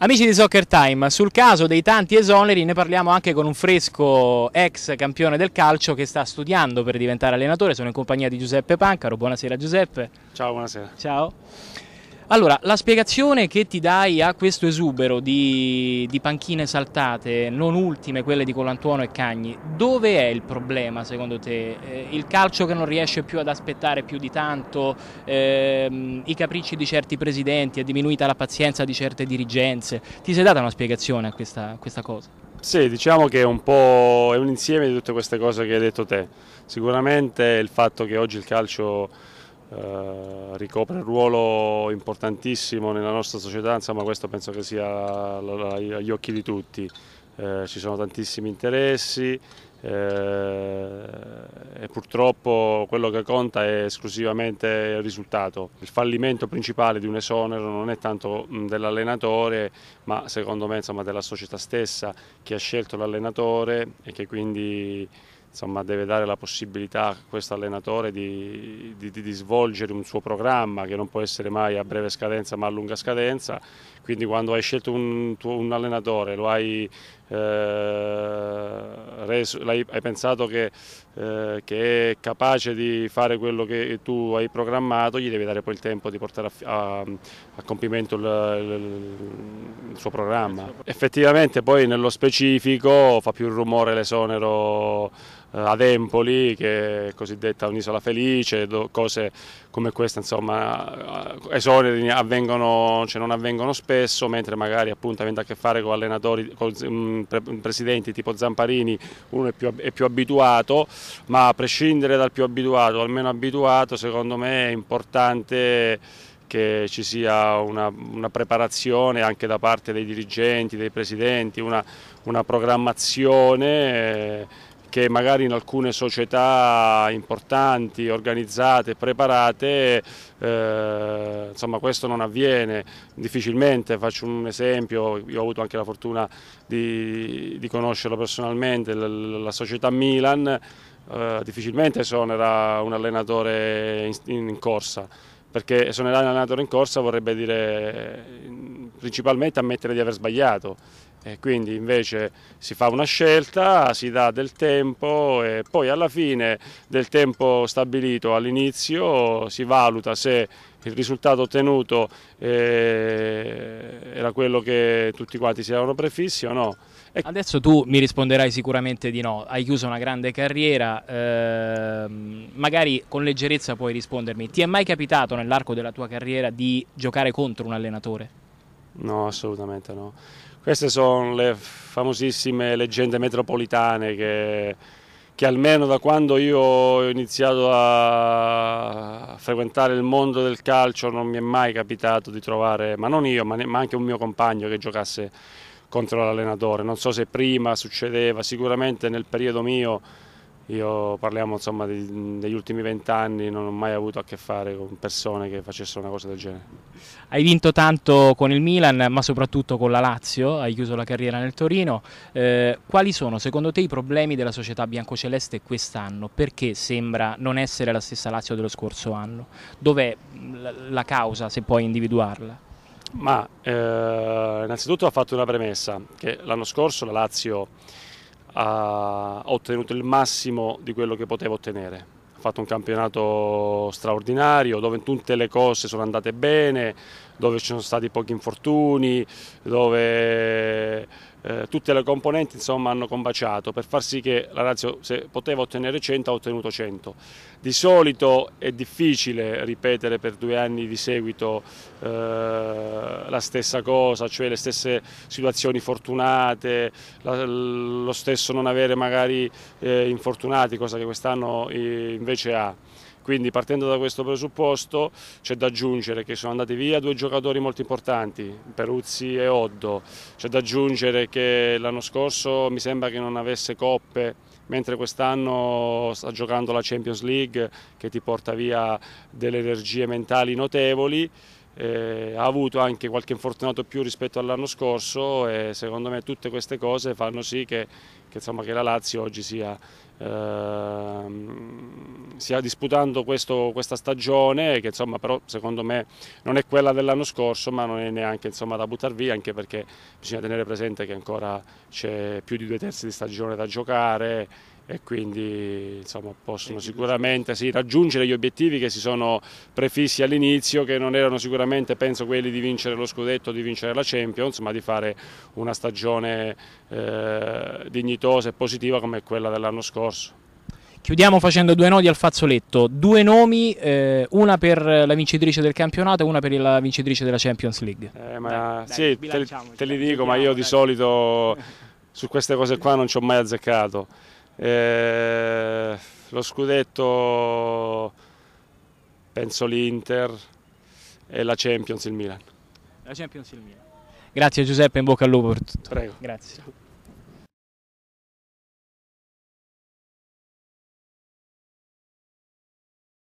Amici di Soccer Time, sul caso dei tanti esoneri ne parliamo anche con un fresco ex campione del calcio che sta studiando per diventare allenatore, sono in compagnia di Giuseppe Pancaro, buonasera Giuseppe. Ciao, buonasera. Ciao. Allora, la spiegazione che ti dai a questo esubero di, di, panchine saltate, non ultime quelle di Colantuono e Cagni, dove è il problema secondo te? Eh, il calcio che non riesce più ad aspettare più di tanto, ehm, i capricci di certi presidenti, è diminuita la pazienza di certe dirigenze. Ti sei data una spiegazione a questa, a questa cosa? Sì, diciamo che è un po' è un insieme di tutte queste cose che hai detto te. Sicuramente il fatto che oggi il calcio eh, ricopre un ruolo importantissimo nella nostra società, insomma questo penso che sia agli occhi di tutti. Eh, ci sono tantissimi interessi eh, e purtroppo quello che conta è esclusivamente il risultato. Il fallimento principale di un esonero non è tanto dell'allenatore ma secondo me insomma, della società stessa che ha scelto l'allenatore e che quindi insomma, deve dare la possibilità a questo allenatore di, di, di, svolgere un suo programma che non può essere mai a breve scadenza ma a lunga scadenza. Quindi quando hai scelto un, un allenatore, lo hai eh, reso, hai, hai, pensato che, eh, che, è capace di fare quello che tu hai programmato, gli devi dare poi il tempo di portare a, a, a compimento il, il, il suo programma. Effettivamente poi nello specifico fa più rumore l'esonero eh, ad Empoli, che è cosiddetta un'isola felice, cose come queste, insomma, eh, esoneri avvengono, cioè non avvengono spesso, mentre magari appunto avendo a che fare con allenatori, con mm, mm, presidenti tipo Zamparini, uno è più, è più abituato, ma a prescindere dal più abituato, al meno abituato, secondo me è importante che ci sia una, una, preparazione anche da parte dei dirigenti, dei presidenti, una, una programmazione. Eh, che magari in alcune società importanti, organizzate, preparate, eh, insomma questo non avviene difficilmente, faccio un esempio, io ho avuto anche la fortuna di, di conoscerlo personalmente, la, la società Milan eh, difficilmente esonera un allenatore in, in corsa perché esonerare un allenatore in corsa vorrebbe dire eh, principalmente ammettere di aver sbagliato e quindi invece si fa una scelta, si dà del tempo e poi alla fine del tempo stabilito all'inizio si valuta se il risultato ottenuto eh, era quello che tutti quanti si erano prefissi o no. E Adesso tu mi risponderai sicuramente di no, hai chiuso una grande carriera, ehm, magari con leggerezza puoi rispondermi, ti è mai capitato nell'arco della tua carriera di giocare contro un allenatore? No, assolutamente no. Queste sono le famosissime leggende metropolitane che, che almeno da quando io ho iniziato a frequentare il mondo del calcio non mi è mai capitato di trovare, ma non io, ma, anche un mio compagno che giocasse contro l'allenatore. Non so se prima succedeva, sicuramente nel periodo mio io parliamo insomma, di, degli ultimi vent'anni, non ho mai avuto a che fare con persone che facessero una cosa del genere. Hai vinto tanto con il Milan, ma soprattutto con la Lazio, hai chiuso la carriera nel Torino. Eh, quali sono secondo te i problemi della società biancoceleste quest'anno? Perché sembra non essere la stessa Lazio dello scorso anno? Dov'è la causa, se puoi individuarla? Ma eh, innanzitutto ha fatto una premessa, che l'anno scorso la Lazio ha ottenuto il massimo di quello che poteva ottenere. Ha fatto un campionato straordinario dove tutte le cose sono andate bene, dove ci sono stati pochi infortuni, dove tutte le componenti insomma, hanno combaciato per far sì che la Lazio se poteva ottenere 100 ha ottenuto 100. Di solito è difficile ripetere per due anni di seguito eh, la stessa cosa, cioè le stesse situazioni fortunate, la, lo stesso non avere magari eh, infortunati, cosa che quest'anno eh, invece ha. Quindi partendo da questo presupposto c'è da aggiungere che sono andati via due giocatori molto importanti, Peruzzi e Oddo, c'è da aggiungere che l'anno scorso mi sembra che non avesse coppe mentre quest'anno sta giocando la Champions League che ti porta via delle energie mentali notevoli eh, ha avuto anche qualche infortunato più rispetto all'anno scorso e secondo me tutte queste cose fanno sì che, che, insomma, che la Lazio oggi sia, eh, sia disputando questo, questa stagione che insomma, però secondo me non è quella dell'anno scorso ma non è neanche insomma, da buttare via anche perché bisogna tenere presente che ancora c'è più di due terzi di stagione da giocare e quindi insomma, possono sicuramente sì, raggiungere gli obiettivi che si sono prefissi all'inizio, che non erano sicuramente penso quelli di vincere lo scudetto, di vincere la Champions, ma di fare una stagione eh, dignitosa e positiva come quella dell'anno scorso. Chiudiamo facendo due nodi al fazzoletto, due nomi, eh, una per la vincitrice del campionato e una per la vincitrice della Champions League. Eh, ma, dai, dai, te, te li dico, ma io dai. di solito su queste cose qua non ci ho mai azzeccato. Eh, lo scudetto penso l'Inter e la Champions il Milan. La Champions il Milan. Grazie Giuseppe, in bocca al lupo. Prego. Grazie.